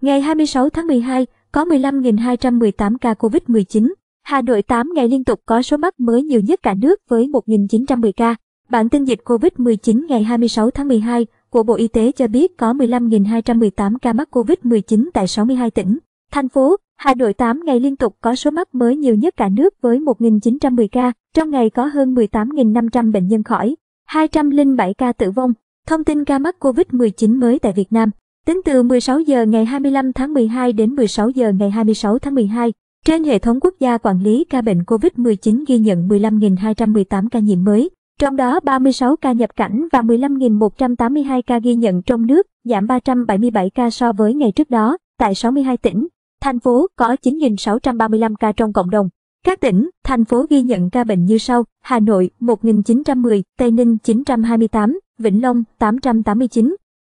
Ngày 26 tháng 12, có 15.218 ca COVID-19. Hà Nội 8 ngày liên tục có số mắc mới nhiều nhất cả nước với 1.910 ca. Bản tin dịch COVID-19 ngày 26 tháng 12 của Bộ Y tế cho biết có 15.218 ca mắc COVID-19 tại 62 tỉnh, thành phố. Hà Nội 8 ngày liên tục có số mắc mới nhiều nhất cả nước với 1.910 ca, trong ngày có hơn 18.500 bệnh nhân khỏi, 207 ca tử vong. Thông tin ca mắc COVID-19 mới tại Việt Nam Tính từ 16 giờ ngày 25 tháng 12 đến 16 giờ ngày 26 tháng 12, trên hệ thống quốc gia quản lý ca bệnh COVID-19 ghi nhận 15.218 ca nhiễm mới, trong đó 36 ca nhập cảnh và 15.182 ca ghi nhận trong nước, giảm 377 ca so với ngày trước đó, tại 62 tỉnh, thành phố có 9.635 ca trong cộng đồng. Các tỉnh, thành phố ghi nhận ca bệnh như sau, Hà Nội 1.910, Tây Ninh 928, Vĩnh Long 889,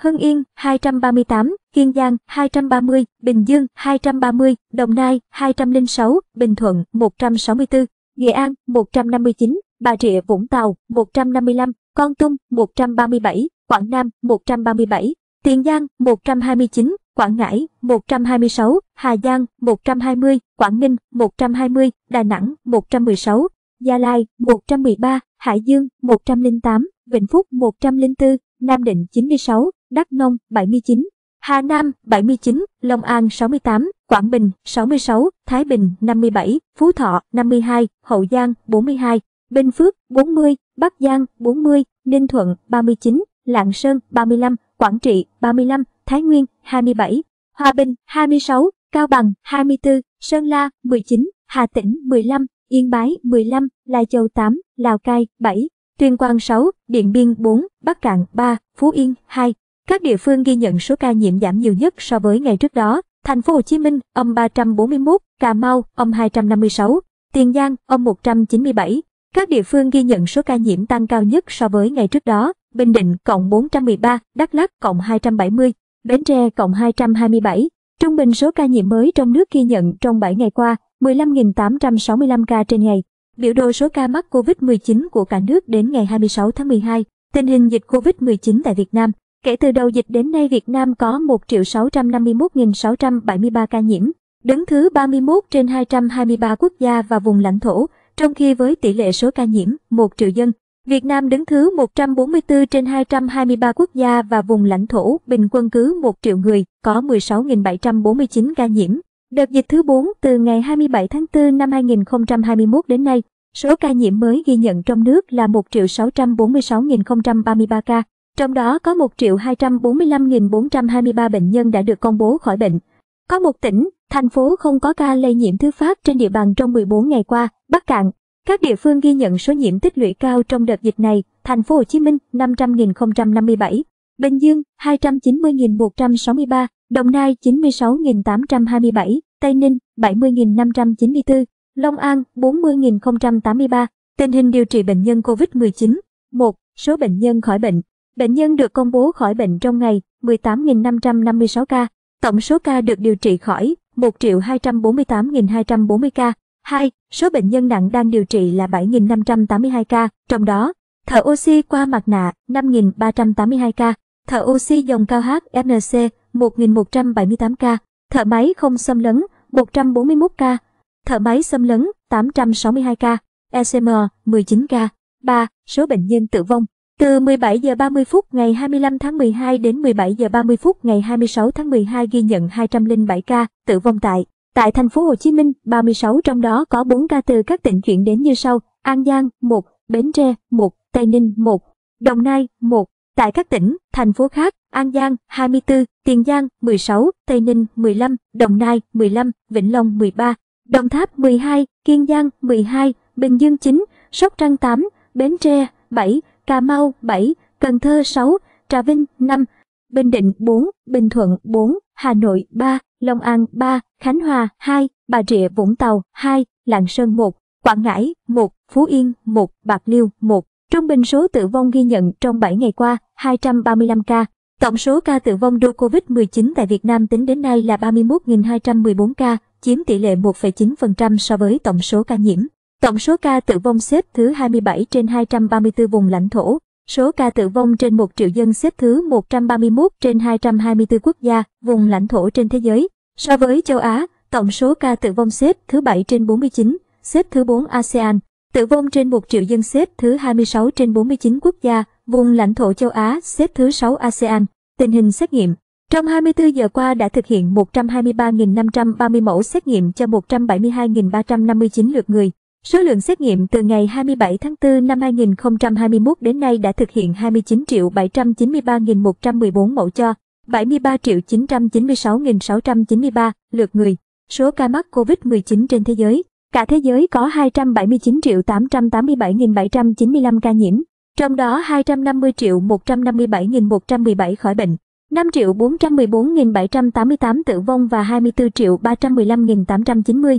Hưng Yên 238, Kiên Giang 230, Bình Dương 230, Đồng Nai 206, Bình Thuận 164, Nghệ An 159, Bà Rịa Vũng Tàu 155, Con Tum 137, Quảng Nam 137, Tiền Giang 129, Quảng Ngãi 126, Hà Giang 120, Quảng Ninh 120, Đà Nẵng 116, Gia Lai 113, Hải Dương 108, Vĩnh Phúc 104, Nam Định 96, Đắk Nông 79, Hà Nam 79, Long An 68, Quảng Bình 66, Thái Bình 57, Phú Thọ 52, Hậu Giang 42, Bình Phước 40, Bắc Giang 40, Ninh Thuận 39, Lạng Sơn 35, Quảng Trị 35, Thái Nguyên 27, Hòa Bình 26, Cao Bằng 24, Sơn La 19, Hà Tĩnh 15, Yên Bái 15, Lai Châu 8, Lào Cai 7, Tuyên Quang 6, Điện Biên 4, Bắc Cạn 3, Phú Yên 2, các địa phương ghi nhận số ca nhiễm giảm nhiều nhất so với ngày trước đó. Thành phố Hồ Chí Minh âm 341, Cà Mau âm 256, Tiền Giang âm 197. Các địa phương ghi nhận số ca nhiễm tăng cao nhất so với ngày trước đó. Bình Định cộng 413, Đắk Lắk cộng 270, Bến Tre cộng 227. Trung bình số ca nhiễm mới trong nước ghi nhận trong 7 ngày qua 15.865 ca trên ngày. Biểu đồ số ca mắc COVID-19 của cả nước đến ngày 26 tháng 12. Tình hình dịch COVID-19 tại Việt Nam. Kể từ đầu dịch đến nay Việt Nam có 1.651.673 ca nhiễm, đứng thứ 31 trên 223 quốc gia và vùng lãnh thổ, trong khi với tỷ lệ số ca nhiễm 1 triệu dân, Việt Nam đứng thứ 144 trên 223 quốc gia và vùng lãnh thổ, bình quân cứ 1 triệu người có 16.749 ca nhiễm. Đợt dịch thứ 4 từ ngày 27 tháng 4 năm 2021 đến nay, số ca nhiễm mới ghi nhận trong nước là 1.646.033 ca, trong đó có 1.245.423 bệnh nhân đã được công bố khỏi bệnh. Có một tỉnh, thành phố không có ca lây nhiễm thứ phát trên địa bàn trong 14 ngày qua, Bắc Cạn. Các địa phương ghi nhận số nhiễm tích lũy cao trong đợt dịch này, thành phố Hồ Chí Minh 500.057, Bình Dương 290.163, Đồng Nai 96.827, Tây Ninh 70.594, Long An 40.083. Tình hình điều trị bệnh nhân COVID-19 1. Số bệnh nhân khỏi bệnh Bệnh nhân được công bố khỏi bệnh trong ngày 18.556 ca, tổng số ca được điều trị khỏi 1.248.240 ca. 2. Số bệnh nhân nặng đang điều trị là 7.582 ca, trong đó thở oxy qua mặt nạ 5.382 ca, thở oxy dòng cao HFNC 1.178 ca, thở máy không xâm lấn 141 ca, thở máy xâm lấn 862 ca, ECM 19 ca. 3. Số bệnh nhân tử vong từ 17 giờ 30 phút ngày 25 tháng 12 đến 17 giờ 30 phút ngày 26 tháng 12 ghi nhận 207 ca tử vong tại tại thành phố Hồ Chí Minh, 36 trong đó có 4 ca từ các tỉnh chuyển đến như sau: An Giang 1, Bến Tre 1, Tây Ninh 1, Đồng Nai 1. Tại các tỉnh, thành phố khác, An Giang 24, Tiền Giang 16, Tây Ninh 15, Đồng Nai 15, Vĩnh Long 13, Đồng Tháp 12, Kiên Giang 12, Bình Dương 9, Sóc Trăng 8, Bến Tre 7, Cà Mau 7, Cần Thơ 6, Trà Vinh 5, Bình Định 4, Bình Thuận 4, Hà Nội 3, Long An 3, Khánh Hòa 2, Bà Rịa Vũng Tàu 2, Lạng Sơn 1, Quảng Ngãi 1, Phú Yên 1, Bạc Liêu 1. Trung bình số tử vong ghi nhận trong 7 ngày qua 235 ca. Tổng số ca tử vong do COVID-19 tại Việt Nam tính đến nay là 31.214 ca, chiếm tỷ lệ 1,9% so với tổng số ca nhiễm. Tổng số ca tử vong xếp thứ 27 trên 234 vùng lãnh thổ, số ca tử vong trên 1 triệu dân xếp thứ 131 trên 224 quốc gia, vùng lãnh thổ trên thế giới. So với châu Á, tổng số ca tử vong xếp thứ 7 trên 49, xếp thứ 4 ASEAN, tử vong trên 1 triệu dân xếp thứ 26 trên 49 quốc gia, vùng lãnh thổ châu Á xếp thứ 6 ASEAN. Tình hình xét nghiệm Trong 24 giờ qua đã thực hiện 123.530 mẫu xét nghiệm cho 172.359 lượt người. Số lượng xét nghiệm từ ngày 27 tháng 4 năm 2021 đến nay đã thực hiện 29 793.114 mẫu cho 73 996.693 lượt người. Số ca mắc COVID-19 trên thế giới. Cả thế giới có 279 887.795 ca nhiễm, trong đó 250 157.117 khỏi bệnh, 5 414.788 tử vong và 24 315.890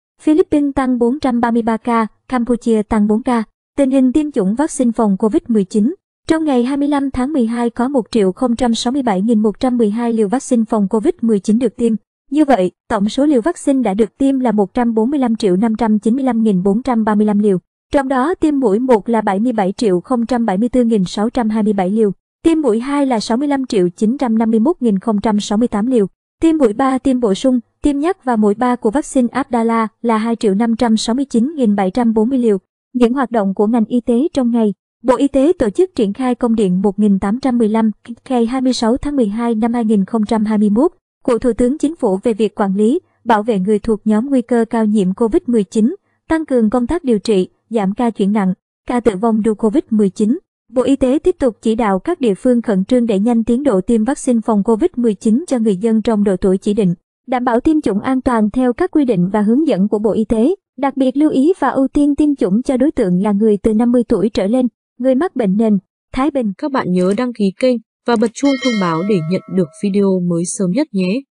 Philippines tăng 433 ca, Campuchia tăng 4 ca. Tình hình tiêm chủng vaccine phòng COVID-19 Trong ngày 25 tháng 12 có 1.067.112 liều vaccine phòng COVID-19 được tiêm. Như vậy, tổng số liều vaccine đã được tiêm là 145.595.435 liều. Trong đó tiêm mũi 1 là 77.074.627 liều, tiêm mũi 2 là 65.951.068 liều, Tiêm mũi 3 tiêm bổ sung, tiêm nhắc và mũi 3 của vaccine Abdala là 2.569.740 liều. Những hoạt động của ngành y tế trong ngày Bộ Y tế tổ chức triển khai công điện 1815 ngày 26 tháng 12 năm 2021 của Thủ tướng Chính phủ về việc quản lý, bảo vệ người thuộc nhóm nguy cơ cao nhiễm COVID-19, tăng cường công tác điều trị, giảm ca chuyển nặng, ca tử vong do COVID-19. Bộ Y tế tiếp tục chỉ đạo các địa phương khẩn trương đẩy nhanh tiến độ tiêm vaccine phòng COVID-19 cho người dân trong độ tuổi chỉ định, đảm bảo tiêm chủng an toàn theo các quy định và hướng dẫn của Bộ Y tế, đặc biệt lưu ý và ưu tiên tiêm chủng cho đối tượng là người từ 50 tuổi trở lên, người mắc bệnh nền. Thái Bình, các bạn nhớ đăng ký kênh và bật chuông thông báo để nhận được video mới sớm nhất nhé.